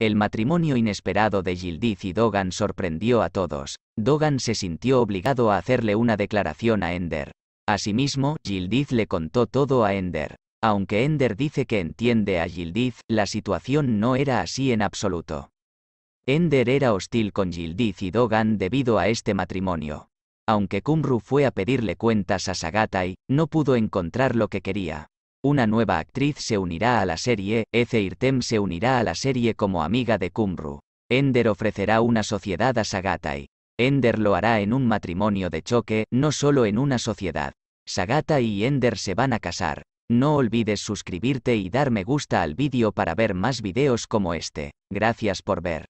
El matrimonio inesperado de Gildiz y Dogan sorprendió a todos. Dogan se sintió obligado a hacerle una declaración a Ender. Asimismo, Gildiz le contó todo a Ender. Aunque Ender dice que entiende a Gildiz, la situación no era así en absoluto. Ender era hostil con Gildiz y Dogan debido a este matrimonio. Aunque Kumru fue a pedirle cuentas a Sagatai, no pudo encontrar lo que quería. Una nueva actriz se unirá a la serie, Eze Irtem se unirá a la serie como amiga de Kumru. Ender ofrecerá una sociedad a Sagatai. Ender lo hará en un matrimonio de choque, no solo en una sociedad. Sagatai y Ender se van a casar. No olvides suscribirte y dar me gusta al vídeo para ver más videos como este. Gracias por ver.